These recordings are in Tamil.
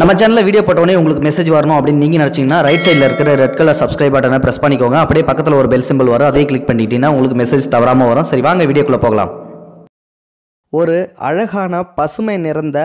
நம்ம சேனலில் வீடியோ போட்டோடனே உங்களுக்கு மெசேஜ் வரணும் அப்படின்னு நீங்கள் நினச்சிங்கன்னா ரைட் சைடில் இருக்கிற ரெட் கலர் சப்ஸ்கிரைப் பட்டனை ப்ரெஸ் பண்ணிக்கோங்க அப்படியே பக்கத்தில் ஒரு பெல் சிம்பிள் வரும் அதே கிளிக் பண்ணிட்டீங்கன்னா உங்களுக்கு மெசேஜ் தவறாமல் வரும் சரி வாங்க வீடியோக்குள்ளே போகலாம் ஒரு அழகான பசுமை நிறந்த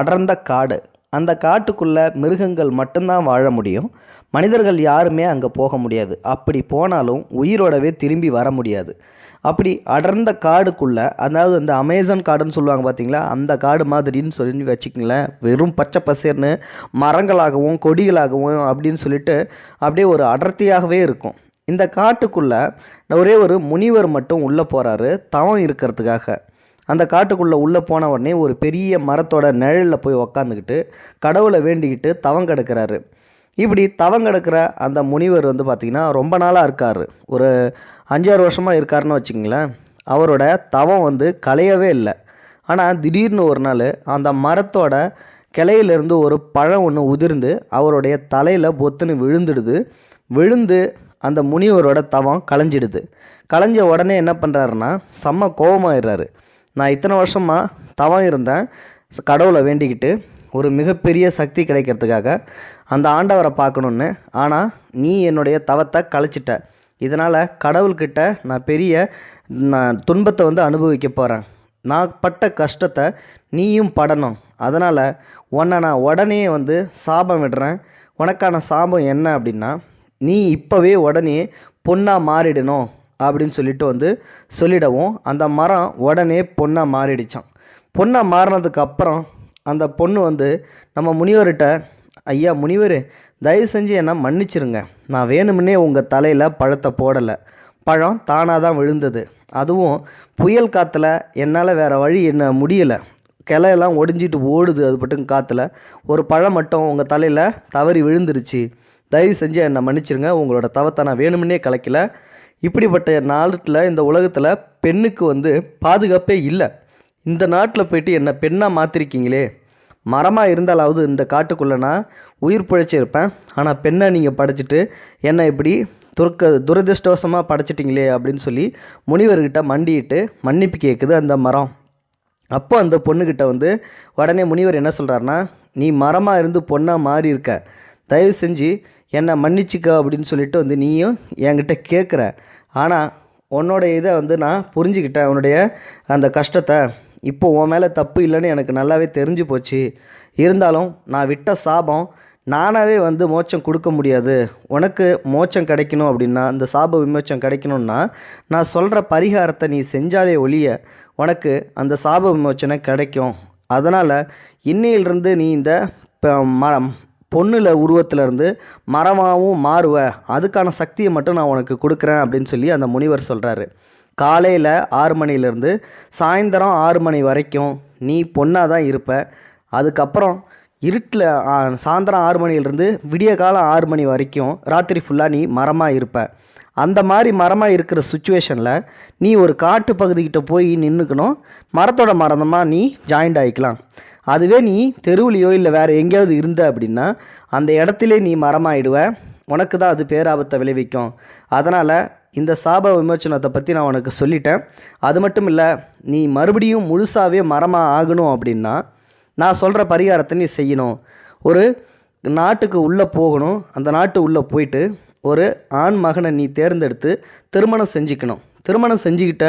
அடர்ந்த காடு அந்த காட்டுக்குள்ளே மிருகங்கள் மட்டும்தான் வாழ முடியும் மனிதர்கள் யாருமே அங்கே போக முடியாது அப்படி போனாலும் உயிரோடவே திரும்பி வர முடியாது அப்படி அடர்ந்த காடுக்குள்ளே அதாவது இந்த அமேசான் காடுன்னு சொல்லுவாங்க பார்த்தீங்களா அந்த காடு மாதிரின்னு சொல்லி வச்சுக்கங்களேன் வெறும் பச்சை பசேர்னு மரங்களாகவும் கொடிகளாகவும் அப்படின்னு சொல்லிட்டு அப்படியே ஒரு அடர்த்தியாகவே இருக்கும் இந்த காட்டுக்குள்ளே ஒரே ஒரு முனிவர் மட்டும் உள்ளே போகிறாரு தவம் இருக்கிறதுக்காக அந்த காட்டுக்குள்ளே உள்ளே போன உடனே ஒரு பெரிய மரத்தோட நிழலில் போய் உக்காந்துக்கிட்டு கடவுளை வேண்டிக்கிட்டு தவம் கிடக்கிறாரு இப்படி தவம் கிடக்கிற அந்த முனிவர் வந்து பார்த்திங்கன்னா ரொம்ப நாளாக இருக்கார் ஒரு அஞ்சாறு வருஷமாக இருக்காருன்னு வச்சுக்கிங்களேன் அவரோட தவம் வந்து கலையவே இல்லை ஆனால் திடீர்னு ஒரு நாள் அந்த மரத்தோட கிளையிலேருந்து ஒரு பழம் ஒன்று உதிர்ந்து அவருடைய தலையில் பொத்துன்னு விழுந்துடுது விழுந்து அந்த முனிவரோட தவம் களைஞ்சிடுது களைஞ்ச உடனே என்ன பண்ணுறாருன்னா செம்ம கோபமாயிடுறாரு நான் இத்தனை வருஷமாக தவம் இருந்தேன் கடவுளை வேண்டிக்கிட்டு ஒரு மிகப்பெரிய சக்தி கிடைக்கிறதுக்காக அந்த ஆண்டவரை பார்க்கணுன்னு ஆனால் நீ என்னுடைய தவத்தை களைச்சிட்ட இதனால் கடவுள்கிட்ட நான் பெரிய நான் துன்பத்தை வந்து அனுபவிக்க போகிறேன் நான் பட்ட கஷ்டத்தை நீயும் படணும் அதனால் உன்னை நான் உடனே வந்து சாபம் விடுறேன் உனக்கான சாபம் என்ன அப்படின்னா நீ இப்போவே உடனே பொண்ணாக மாறிடணும் அப்படின்னு சொல்லிட்டு வந்து சொல்லிடவும் அந்த மரம் உடனே பொண்ணாக மாறிடுச்சான் பொண்ணாக மாறினதுக்கப்புறம் அந்த பொண்ணு வந்து நம்ம முனிவர்கிட்ட ஐயா முனிவர் தயவு செஞ்சு என்ன மன்னிச்சிருங்க நான் வேணுமுன்னே உங்கள் தலையில் பழத்தை போடலை பழம் தானாக தான் விழுந்தது அதுவும் புயல் காற்றுல என்னால் வேறு வழி என்ன முடியலை கிளையெல்லாம் ஒடிஞ்சிட்டு ஓடுது அது மட்டும் காற்றுல ஒரு பழம் மட்டும் உங்கள் தலையில் தவறி விழுந்துருச்சு தயவு செஞ்சு என்னை மன்னிச்சிருங்க உங்களோட தவத்தை நான் வேணுமுன்னே கலைக்கல இப்படிப்பட்ட நாட்டில் இந்த உலகத்தில் பெண்ணுக்கு வந்து பாதுகாப்பே இல்லை இந்த நாட்டில் போயிட்டு என்னை பெண்ணாக மாற்றிருக்கீங்களே மரமாக இருந்தாலாவது இந்த காட்டுக்குள்ளே நான் உயிர் பிழைச்சிருப்பேன் ஆனால் பெண்ணை நீங்கள் படைச்சிட்டு என்னை இப்படி துர்க்க துரதிருஷ்டவசமாக படைச்சிட்டிங்களே அப்படின்னு சொல்லி முனிவர்கிட்ட மண்டிட்டு மன்னிப்பு கேட்குது அந்த மரம் அப்போ அந்த பொண்ணுக்கிட்ட வந்து உடனே முனிவர் என்ன சொல்கிறாருன்னா நீ மரமாக இருந்து பொண்ணாக மாறி இருக்க தயவு செஞ்சு என்னை மன்னிச்சிக்க அப்படின்னு சொல்லிட்டு வந்து நீயும் என்கிட்ட கேட்குற ஆனால் உன்னோடைய இதை வந்து நான் புரிஞ்சுக்கிட்டேன் உன்னுடைய அந்த கஷ்டத்தை இப்போ உன் மேலே தப்பு இல்லைன்னு எனக்கு நல்லாவே தெரிஞ்சு போச்சு இருந்தாலும் நான் விட்ட சாபம் நானாகவே வந்து மோட்சம் கொடுக்க முடியாது உனக்கு மோட்சம் கிடைக்கணும் அப்படின்னா இந்த சாப விமோச்சம் கிடைக்கணும்னா நான் சொல்கிற பரிகாரத்தை நீ செஞ்சாலே ஒழிய உனக்கு அந்த சாப விமோச்சனை கிடைக்கும் அதனால் இன்னையிலிருந்து நீ இந்த மரம் பொண்ணில் உருவத்திலேருந்து மரமாகவும் மாறுவ அதுக்கான சக்தியை மட்டும் நான் உனக்கு கொடுக்குறேன் அப்படின்னு சொல்லி அந்த முனிவர் சொல்கிறாரு காலையில் ஆறு மணிலேருந்து சாயந்தரம் ஆறு மணி வரைக்கும் நீ பொண்ணாக தான் இருப்ப அதுக்கப்புறம் இருட்டில் சாயந்தரம் ஆறு மணிலேருந்து விடிய காலம் ஆறு மணி வரைக்கும் ராத்திரி ஃபுல்லாக நீ மரமாக இருப்ப அந்த மாதிரி மரமாக இருக்கிற சுச்சுவேஷனில் நீ ஒரு காட்டு பகுதிக்கிட்ட போய் நின்றுக்கணும் மரத்தோட மரந்தமாக நீ ஜாயிண்ட் ஆகிக்கலாம் அதுவே நீ தெருவுலையோ இல்லை வேறு எங்கேயாவது இருந்த அப்படின்னா அந்த இடத்துல நீ மரமாயிடுவ உனக்கு தான் அது பேராபத்தை விளைவிக்கும் அதனால் இந்த சாப விமோச்சனத்தை பற்றி நான் உனக்கு சொல்லிட்டேன் அது மட்டும் இல்லை நீ மறுபடியும் முழுசாகவே மரமாக ஆகணும் அப்படின்னா நான் சொல்கிற பரிகாரத்தை நீ செய்யணும் ஒரு நாட்டுக்கு உள்ளே போகணும் அந்த நாட்டு உள்ளே போயிட்டு ஒரு ஆண் மகனை நீ தேர்ந்தெடுத்து திருமணம் செஞ்சுக்கணும் திருமணம் செஞ்சுக்கிட்ட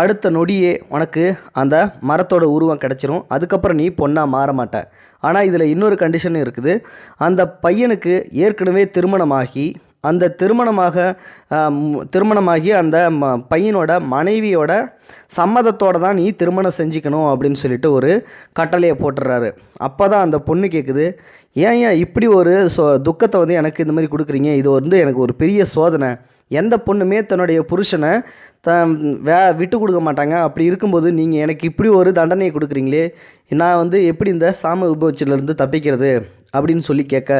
அடுத்த நொடியே உனக்கு அந்த மரத்தோட உருவம் கிடச்சிரும் அதுக்கப்புறம் நீ பொண்ணாக மாற மாட்ட ஆனால் இதில் இன்னொரு கண்டிஷனும் இருக்குது அந்த பையனுக்கு ஏற்கனவே திருமணமாகி அந்த திருமணமாக திருமணமாகி அந்த ம பையனோட மனைவியோட சம்மதத்தோடு தான் நீ திருமணம் செஞ்சுக்கணும் அப்படின்னு சொல்லிட்டு ஒரு கட்டளையை போட்டுடுறாரு அப்போ தான் அந்த பொண்ணு கேட்குது ஏன் ஏன் இப்படி ஒரு சோ துக்கத்தை வந்து எனக்கு இந்த மாதிரி கொடுக்குறீங்க இது வந்து எனக்கு ஒரு பெரிய சோதனை எந்த பொண்ணுமே தன்னுடைய புருஷனை த வே விட்டு கொடுக்க மாட்டாங்க அப்படி இருக்கும்போது நீங்கள் எனக்கு இப்படி ஒரு தண்டனையை கொடுக்குறீங்களே நான் வந்து எப்படி இந்த சாம விபவச்சிலேருந்து தப்பிக்கிறது அப்படின்னு சொல்லி கேட்க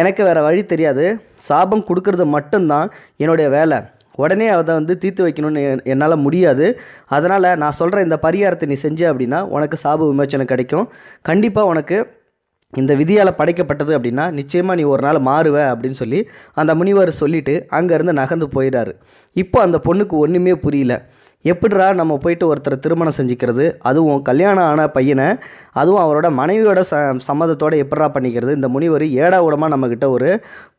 எனக்கு வேறு வழி தெரியாது சாபம் கொடுக்கறது மட்டும்தான் என்னுடைய வேலை உடனே அதை வந்து தீர்த்து வைக்கணும்னு என்னால் முடியாது அதனால் நான் சொல்கிற இந்த பரிகாரத்தை நீ செஞ்ச அப்படின்னா உனக்கு சாப விமோச்சனை கிடைக்கும் கண்டிப்பாக உனக்கு இந்த விதியால் படைக்கப்பட்டது அப்படின்னா நிச்சயமாக நீ ஒரு நாள் மாறுவ அப்படின்னு சொல்லி அந்த முனிவர் சொல்லிவிட்டு அங்கேருந்து நகர்ந்து போயிடாரு இப்போ அந்த பொண்ணுக்கு ஒன்றுமே புரியல எப்படிரா நம்ம போயிட்டு ஒருத்தரை திருமணம் செஞ்சுக்கிறது அதுவும் கல்யாணம் ஆன பையனை அதுவும் அவரோட மனைவியோட ச சம்மதத்தோடு எப்படிரா பண்ணிக்கிறது இந்த முனிவர் ஏடா ஊடமாக நம்மக்கிட்ட ஒரு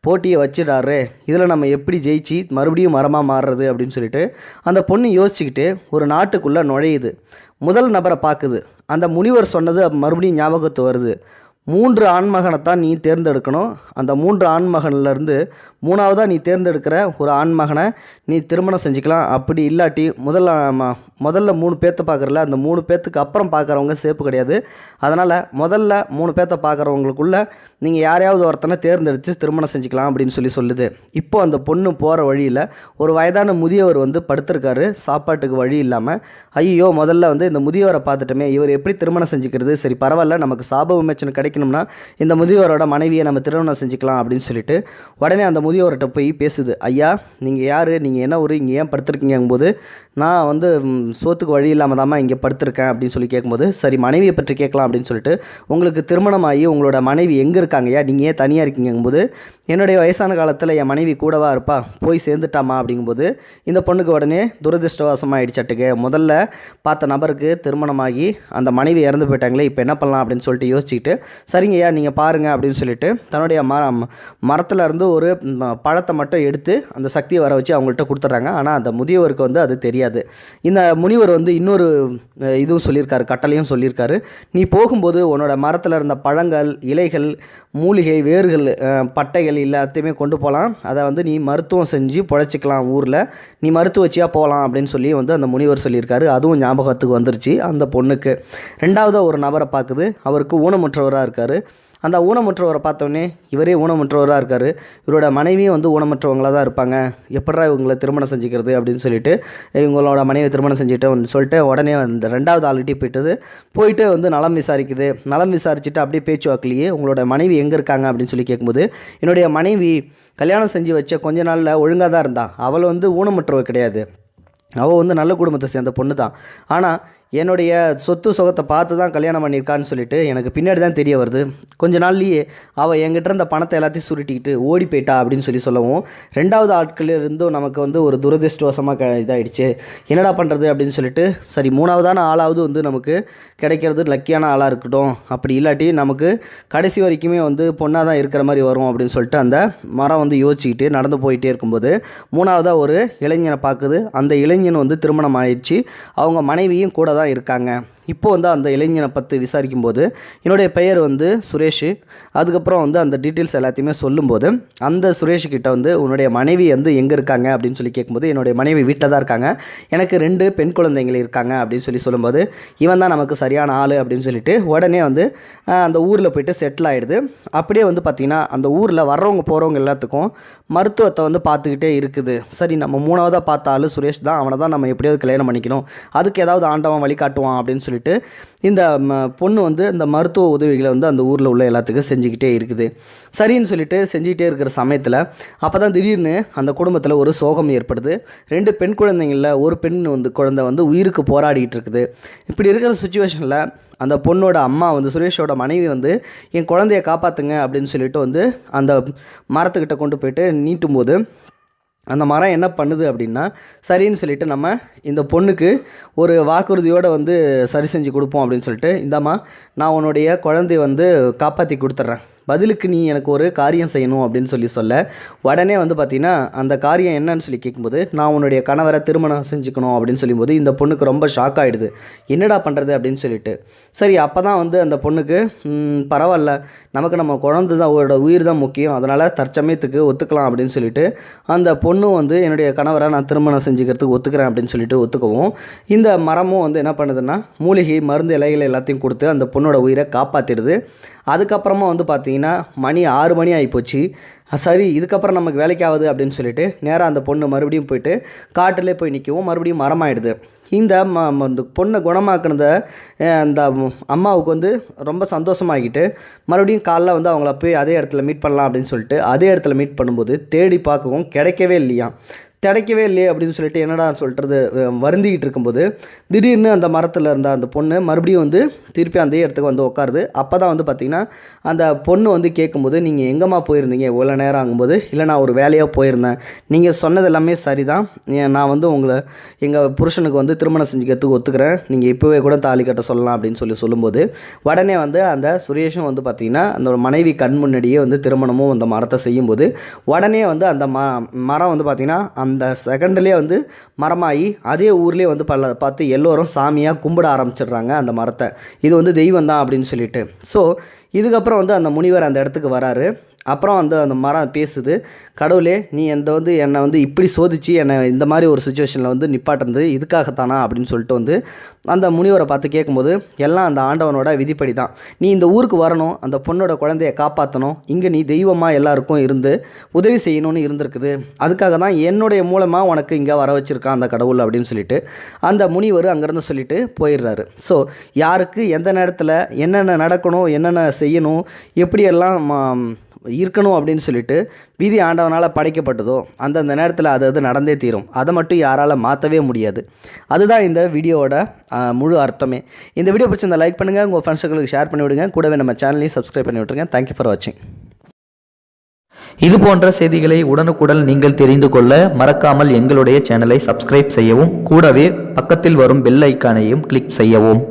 போட்டியை வச்சிடாரு இதில் நம்ம எப்படி ஜெயிச்சு மறுபடியும் மரமாக மாறுறது அப்படின்னு சொல்லிட்டு அந்த பொண்ணு யோசிச்சுக்கிட்டு ஒரு நாட்டுக்குள்ளே நுழையுது முதல் நபரை பார்க்குது அந்த முனிவர் சொன்னது மறுபடியும் ஞாபகத்து வருது மூன்று ஆண்மகனைத்தான் நீ தேர்ந்தெடுக்கணும் அந்த மூன்று ஆண்மகன்லேருந்து மூணாவதாக நீ தேர்ந்தெடுக்கிற ஒரு ஆண்மகனை நீ திருமணம் செஞ்சுக்கலாம் அப்படி இல்லாட்டி முதல்ல முதல்ல மூணு பேர்த்த பார்க்குறல அந்த மூணு பேர்த்துக்கு அப்புறம் பார்க்குறவங்க சேப்பு கிடையாது அதனால் முதல்ல மூணு பேர்த்த பார்க்குறவங்களுக்குள்ளே நீங்கள் யாரையாவது ஒருத்தனை தேர்ந்தெடுத்து திருமணம் செஞ்சுக்கலாம் அப்படின்னு சொல்லி சொல்லுது இப்போது அந்த பொண்ணு போகிற வழியில் ஒரு வயதான முதியவர் வந்து படுத்திருக்காரு சாப்பாட்டுக்கு வழி இல்லாமல் ஐயோ முதல்ல வந்து இந்த முதியவரை பார்த்துட்டோமே இவர் எப்படி திருமணம் செஞ்சுக்கிறது சரி பரவாயில்ல நமக்கு சாப விமோச்சனை கிடைக்கும் கிடைக்கணும்னா இந்த முதியோரோட மனைவியை நம்ம திருமணம் செஞ்சுக்கலாம் அப்படின்னு சொல்லிட்டு உடனே அந்த முதியோர்கிட்ட போய் பேசுது ஐயா நீங்கள் யார் நீங்கள் என்ன ஒரு இங்கே ஏன் படுத்துருக்கீங்கும்போது நான் வந்து சோத்துக்கு வழி இல்லாமல் தாம்மா இங்கே படுத்துருக்கேன் அப்படின்னு சொல்லி கேட்கும்போது சரி மனைவியை பற்றி கேட்கலாம் அப்படின்னு சொல்லிட்டு உங்களுக்கு திருமணமாகி உங்களோட மனைவி எங்கே இருக்காங்கய்யா நீங்கள் ஏன் தனியாக இருக்கீங்கும்போது என்னுடைய வயசான காலத்தில் என் மனைவி கூடவா இருப்பா போய் சேர்ந்துட்டாமா அப்படிங்கும்போது இந்த பொண்ணுக்கு உடனே துரதிருஷ்டவாசமாக ஆயிடுச்சட்டுக்கு முதல்ல பார்த்த நபருக்கு திருமணமாகி அந்த மனைவி இறந்து போயிட்டாங்களே இப்போ என்ன பண்ணலாம் அப்படின்னு சொல்லிட்டு யோசிச்சுக்கிட்டு சரிங்கய்யா நீங்கள் பாருங்கள் அப்படின்னு சொல்லிட்டு தன்னுடைய ம மரத்தில் இருந்து ஒரு பழத்தை மட்டும் எடுத்து அந்த சக்தியை வர வச்சு அவங்கள்ட்ட கொடுத்துட்றாங்க ஆனால் அந்த முதியவருக்கு வந்து அது தெரியாது இந்த முனிவர் வந்து இன்னொரு இதுவும் சொல்லியிருக்காரு கட்டளையும் சொல்லியிருக்காரு நீ போகும்போது உன்னோட மரத்தில் இருந்த பழங்கள் இலைகள் மூலிகை வேர்கள் பட்டைகள் எல்லாத்தையுமே கொண்டு போகலாம் அதை வந்து நீ மருத்துவம் செஞ்சு பொழைச்சிக்கலாம் ஊரில் நீ மருத்துவ வச்சியா போகலாம் அப்படின்னு சொல்லி வந்து அந்த முனிவர் சொல்லியிருக்காரு அதுவும் ஞாபகத்துக்கு வந்துருச்சு அந்த பொண்ணுக்கு ரெண்டாவது ஒரு நபரை பார்க்குது அவருக்கு ஊனமுற்றவராக இருக்கார் அந்த ஊனமுற்றவரை பார்த்தோன்னே இவரே ஊனமுற்றவராக இருக்கார் இவரோட மனைவியும் வந்து ஊனமுற்றவங்களாக தான் இருப்பாங்க எப்படா இவங்களை திருமணம் செஞ்சுக்கிறது அப்படின்னு சொல்லிட்டு இவங்களோட மனைவி திருமணம் செஞ்சுட்டு சொல்லிட்டு உடனே அந்த ரெண்டாவது ஆள்கிட்டே போயிட்டது போயிட்டு வந்து நலம் விசாரிக்குது நலம் விசாரிச்சுட்டு அப்படியே பேச்சுவாக்கிலேயே உங்களோட மனைவி எங்கே இருக்காங்க அப்படின்னு சொல்லி கேட்கும்போது என்னுடைய மனைவி கல்யாணம் செஞ்சு வச்ச கொஞ்ச நாளில் ஒழுங்காக தான் இருந்தா அவள் வந்து ஊனமுற்றவ கிடையாது அவள் வந்து நல்ல குடும்பத்தை சேர்ந்த பொண்ணு தான் ஆனால் என்னுடைய சொத்து சுகத்தை பார்த்து தான் கல்யாணம் பண்ணியிருக்கான்னு சொல்லிட்டு எனக்கு பின்னாடி தான் தெரிய வருது கொஞ்ச நாள்லேயே அவள் என்கிட்ட இருந்த பணத்தை எல்லாத்தையும் சுருட்டிக்கிட்டு ஓடி போயிட்டா அப்படின்னு சொல்லி சொல்லவும் ரெண்டாவது ஆட்கள் இருந்தும் நமக்கு வந்து ஒரு துரதிருஷ்டவசமாக க இதாகிடுச்சு என்னடா பண்ணுறது அப்படின்னு சொல்லிட்டு சரி மூணாவதான ஆளாவது வந்து நமக்கு கிடைக்கிறது லக்கியான ஆளாக இருக்கட்டும் அப்படி இல்லாட்டி நமக்கு கடைசி வரைக்குமே வந்து பொண்ணாக தான் இருக்கிற மாதிரி வரும் அப்படின்னு சொல்லிட்டு அந்த மரம் வந்து யோசிச்சுக்கிட்டு நடந்து போயிட்டே இருக்கும்போது மூணாவதாக ஒரு இளைஞனை பார்க்குது அந்த இளைஞன் வந்து திருமணம் ஆயிடுச்சு அவங்க மனைவியும் கூட தான் தான் இருக்காங்க இப்போது வந்து அந்த இளைஞனை பற்றி விசாரிக்கும் போது என்னுடைய பெயர் வந்து சுரேஷ் அதுக்கப்புறம் வந்து அந்த டீட்டெயில்ஸ் எல்லாத்தையுமே சொல்லும்போது அந்த சுரேஷ்கிட்ட வந்து உன்னுடைய மனைவி வந்து எங்கே இருக்காங்க அப்படின்னு சொல்லி கேட்கும்போது என்னுடைய மனைவி வீட்டில் தான் இருக்காங்க எனக்கு ரெண்டு பெண் குழந்தைங்கள் இருக்காங்க அப்படின்னு சொல்லி சொல்லும்போது இவன் தான் நமக்கு சரியான ஆள் அப்படின்னு சொல்லிட்டு உடனே வந்து அந்த ஊரில் போயிட்டு செட்டில் ஆகிடுது அப்படியே வந்து பார்த்திங்கன்னா அந்த ஊரில் வர்றவங்க போகிறவங்க எல்லாத்துக்கும் மருத்துவத்தை வந்து பார்த்துக்கிட்டே இருக்குது சரி நம்ம மூணாவதாக பார்த்த ஆள் சுரேஷ் தான் அவனை தான் நம்ம எப்படியாவது கல்யாணம் பண்ணிக்கணும் அதுக்கு ஏதாவது ஆண்டவன் வழிகாட்டுவான் அப்படின்னு சொல்லி சொல்லிட்டு இந்த பொண்ணு வந்து இந்த மருத்துவ உதவிகளை வந்து அந்த ஊரில் உள்ள எல்லாத்துக்கும் செஞ்சுக்கிட்டே இருக்குது சரின்னு சொல்லிட்டு செஞ்சுக்கிட்டே இருக்கிற சமயத்தில் அப்போ தான் திடீர்னு அந்த குடும்பத்தில் ஒரு சோகம் ஏற்படுது ரெண்டு பெண் குழந்தைங்களில் ஒரு பெண் வந்து குழந்தை வந்து உயிருக்கு போராடிக்கிட்டு இருக்குது இப்படி இருக்கிற சுச்சுவேஷனில் அந்த பொண்ணோட அம்மா வந்து சுரேஷோட மனைவி வந்து என் குழந்தைய காப்பாற்றுங்க அப்படின்னு சொல்லிட்டு வந்து அந்த மரத்துக்கிட்ட கொண்டு போயிட்டு நீட்டும் போது அந்த மரம் என்ன பண்ணுது அப்படின்னா சரின்னு சொல்லிட்டு நம்ம இந்த பொண்ணுக்கு ஒரு வாக்குறுதியோடு வந்து சரி செஞ்சு கொடுப்போம் அப்படின்னு சொல்லிட்டு இந்தாம்மா நான் உன்னுடைய குழந்தைய வந்து காப்பாற்றி கொடுத்துட்றேன் பதிலுக்கு நீ எனக்கு ஒரு காரியம் செய்யணும் அப்படின்னு சொல்லி சொல்ல உடனே வந்து பார்த்திங்கன்னா அந்த காரியம் என்னன்னு சொல்லி கேட்கும்போது நான் உன்னுடைய கணவரை திருமணம் செஞ்சுக்கணும் அப்படின்னு சொல்லும்போது இந்த பொண்ணுக்கு ரொம்ப ஷாக் ஆகிடுது என்னடா பண்ணுறது அப்படின்னு சொல்லிட்டு சரி அப்போ தான் வந்து அந்த பொண்ணுக்கு பரவாயில்ல நமக்கு நம்ம குழந்தை தான் அவரோட உயிர் தான் முக்கியம் அதனால் தற்சமயத்துக்கு ஒத்துக்கலாம் அப்படின்னு சொல்லிட்டு அந்த பொண்ணு வந்து என்னுடைய கணவரை நான் திருமணம் செஞ்சுக்கிறதுக்கு ஒத்துக்கிறேன் அப்படின்னு சொல்லிட்டு ஒத்துக்கவும் இந்த மரமும் வந்து என்ன பண்ணுதுன்னா மூலிகை மருந்து இலைகள் எல்லாத்தையும் கொடுத்து அந்த பொண்ணோட உயிரை காப்பாற்றிடுது அதுக்கப்புறமா வந்து பார்த்தீங்கன்னா மணி ஆறு மணி ஆகிப்போச்சு சரி இதுக்கப்புறம் நமக்கு வேலைக்கு ஆகுது அப்படின்னு சொல்லிட்டு நேராக அந்த பொண்ணு மறுபடியும் போயிட்டு காட்டிலே போய் நிற்கவும் மறுபடியும் மரமாயிடுது இந்த ம இந்த பொண்ணை குணமாக்குனத அந்த அம்மாவுக்கு வந்து ரொம்ப சந்தோஷமாகிட்டு மறுபடியும் காலைல வந்து அவங்கள போய் அதே இடத்துல மீட் பண்ணலாம் அப்படின்னு சொல்லிட்டு அதே இடத்துல மீட் பண்ணும்போது தேடி பார்க்கவும் கிடைக்கவே இல்லையா திடைக்கவே இல்லையே அப்படின்னு சொல்லிட்டு என்னடா சொல்கிறது வருந்திக்கிட்டு இருக்கும்போது திடீர்னு அந்த மரத்தில் இருந்த அந்த பொண்ணு மறுபடியும் வந்து திருப்பி அந்த இடத்துக்கு வந்து உட்காருது அப்போ தான் வந்து பார்த்திங்கன்னா அந்த பொண்ணு வந்து கேட்கும்போது நீங்கள் எங்கேம்மா போயிருந்தீங்க இவ்வளோ நேரம் ஆகும்போது இல்லை நான் ஒரு வேலையாக போயிருந்தேன் நீங்கள் சொன்னது எல்லாமே சரி தான் நான் வந்து உங்களை எங்கள் புருஷனுக்கு வந்து திருமணம் செஞ்சுக்கிறதுக்கு ஒத்துக்கிறேன் நீங்கள் இப்போவே கூட தாலி கட்ட சொல்லலாம் அப்படின்னு சொல்லி சொல்லும்போது உடனே வந்து அந்த சுரேஷும் வந்து பார்த்திங்கன்னா அந்த மனைவி கண் முன்னாடியே வந்து திருமணமும் அந்த மரத்தை செய்யும்போது உடனே வந்து அந்த ம மரம் வந்து பார்த்திங்கன்னா அந்த அந்த செகண்ட்லேயே வந்து மரமாகி அதே ஊர்லேயே வந்து பல பார்த்து எல்லோரும் சாமியாக கும்பிட ஆரம்பிச்சிடுறாங்க அந்த மரத்தை இது வந்து தெய்வம் தான் அப்படின்னு சொல்லிட்டு ஸோ இதுக்கப்புறம் வந்து அந்த முனிவர் அந்த இடத்துக்கு வராரு அப்புறம் வந்து அந்த மரம் பேசுது கடவுளே நீ எந்த வந்து என்னை வந்து இப்படி சோதிச்சு என்னை இந்த மாதிரி ஒரு சுச்சுவேஷனில் வந்து நிப்பாட்டுறது இதுக்காகத்தானா அப்படின்னு சொல்லிட்டு வந்து அந்த முனிவரை பார்த்து கேட்கும்போது எல்லாம் அந்த ஆண்டவனோட விதிப்படி தான் நீ இந்த ஊருக்கு வரணும் அந்த பொண்ணோட குழந்தைய காப்பாற்றணும் இங்கே நீ தெய்வமாக எல்லாருக்கும் இருந்து உதவி செய்யணும்னு இருந்திருக்குது அதுக்காக தான் என்னுடைய மூலமாக உனக்கு இங்கே வர வச்சுருக்கான் அந்த கடவுள் அப்படின்னு சொல்லிட்டு அந்த முனிவர் அங்கேருந்து சொல்லிட்டு போயிடுறாரு ஸோ யாருக்கு எந்த நேரத்தில் என்னென்ன நடக்கணும் என்னென்ன செய்யணும் எப்படியெல்லாம் இருக்கணும் அப்படின்னு சொல்லிட்டு விதி ஆண்டவனால் படைக்கப்பட்டதோ அந்தந்த நேரத்தில் அது அது நடந்தே தீரும் அதை மட்டும் யாரால் மாற்றவே முடியாது அதுதான் இந்த வீடியோவோட முழு அர்த்தமே இந்த வீடியோ இந்த லைக் பண்ணுங்கள் உங்கள் ஃப்ரெண்ட்ஸுகளுக்கு ஷேர் பண்ணி விடுங்க கூடவே நம்ம சேனலையும் சப்ஸ்கிரைப் பண்ணி விட்டுருங்க தேங்க்யூ ஃபார் வாட்சிங் இது போன்ற செய்திகளை உடனுக்குடன் நீங்கள் தெரிந்து கொள்ள மறக்காமல் எங்களுடைய சேனலை சப்ஸ்கிரைப் செய்யவும் கூடவே பக்கத்தில் வரும் பெல் ஐக்கானையும் கிளிக் செய்யவும்